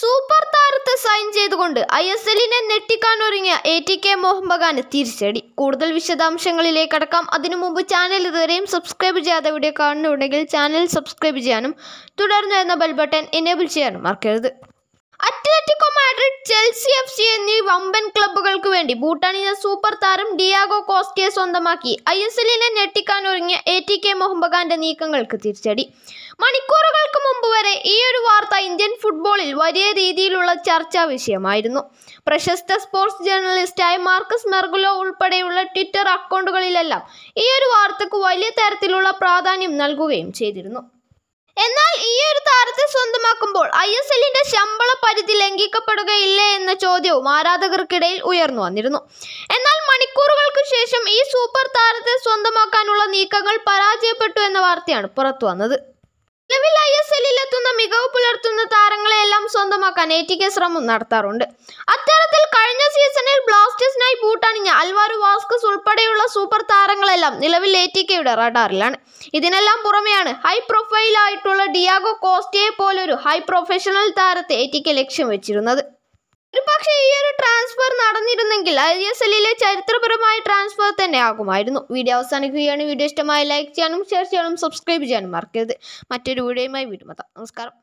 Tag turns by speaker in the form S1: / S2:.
S1: super താരത്തെ sign ചെയ്തുകൊണ്ട് I S എല്ലിനെ ഒരുങ്ങിയ എ ടി കെ ബഗാൻ തിരിച്ചടി കൂടുതൽ വിശദാംശങ്ങളിലേക്ക് അടക്കാം അതിനു മുമ്പ് ചാനൽ ഇതുവരെയും സബ്സ്ക്രൈബ് ചെയ്യാതെ വീഡിയോ കാണുന്നുണ്ടെങ്കിൽ ചാനൽ സബ്സ്ക്രൈബ് ചെയ്യാനും തുടർന്ന് എന്ന ബെൽ ബട്ടൺ എനേബിൾ ചെയ്യാനും മറക്കരുത് അത്ലറ്റിക്കോ മാഡ്രിഡ് വമ്പൻ ക്ലബ്ബുകൾക്ക് വേണ്ടി ഭൂട്ടാനിലെ സൂപ്പർ താരം ഡിയാഗോ കോസ്റ്റിയെ സ്വന്തമാക്കി ഐ എസ് എല്ലിനെ ഞെട്ടിക്കാൻ ഒരുങ്ങിയ എ ടി കെ മൊഹംബഗാന്റെ നീക്കങ്ങൾക്ക് തിരിച്ചടി മണിക്കൂറുകൾക്ക് മുമ്പ് വരെ ഈ ഒരു വാർത്ത ഇന്ത്യൻ ഫുട്ബോളിൽ വലിയ രീതിയിലുള്ള ചർച്ചാ വിഷയമായിരുന്നു പ്രശസ്ത സ്പോർട്സ് ജേർണലിസ്റ്റായ മാർക്കസ് മെർഗുലോ ഉൾപ്പെടെയുള്ള ട്വിറ്റർ അക്കൗണ്ടുകളിലെല്ലാം ഈ ഒരു വാർത്തക്ക് വലിയ തരത്തിലുള്ള പ്രാധാന്യം നൽകുകയും ചെയ്തിരുന്നു എന്നാൽ സ്വന്തമാക്കുമ്പോൾ ഐ എസ് എല്ലിന്റെ ശമ്പള പരിധി ലംഘിക്കപ്പെടുകയില്ലേ എന്ന ചോദ്യവും ആരാധകർക്കിടയിൽ ഉയർന്നു വന്നിരുന്നു എന്നാൽ മണിക്കൂറുകൾക്ക് ശേഷം ഈ സൂപ്പർ താരത്തെ സ്വന്തമാക്കാനുള്ള നീക്കങ്ങൾ പരാജയപ്പെട്ടു എന്ന വാർത്തയാണ് പുറത്തു വന്നത് നിലവിൽ ഐ എസ് എത്തുന്ന മികവ് പുലർത്തുന്ന താരങ്ങളെല്ലാം സ്വന്തമാക്കാൻ എ ശ്രമം നടത്താറുണ്ട് അത്തരത്തിൽ കഴിഞ്ഞ സീസണിൽ ബ്ലാസ്റ്റേഴ്സിനായി അൽവാരു വാസ്കസ് ഉൾപ്പെടെയുള്ള സൂപ്പർ താരങ്ങളെല്ലാം നിലവിൽ കെയുടെ റഡാറിലാണ് ഇതിനെല്ലാം പുറമെയാണ് ഹൈ പ്രൊഫൈൽ ആയിട്ടുള്ള ഡിയാഗോ കോസ്റ്റയെ പോലൊരു ഹൈ പ്രൊഫഷണൽ താരത്തെ കെ ലക്ഷ്യം വെച്ചിരുന്നത് ഒരുപക്ഷെ ഈ ഒരു ട്രാൻസ്ഫർ നടന്നിരുന്നെങ്കിൽ ഐ എസ് എല്ലിലെ ചരിത്രപരമായ ട്രാൻസ്ഫർ തന്നെ ആകുമായിരുന്നു വീഡിയോ അവസാനിക്കുകയാണ് വീഡിയോ ഇഷ്ടമായ ലൈക്ക് ചെയ്യാനും ഷെയർ ചെയ്യാനും സബ്സ്ക്രൈബ് ചെയ്യാനും മറക്കരുത് മറ്റൊരു വീഡിയോയുമായി വീണ്ടും നമസ്കാരം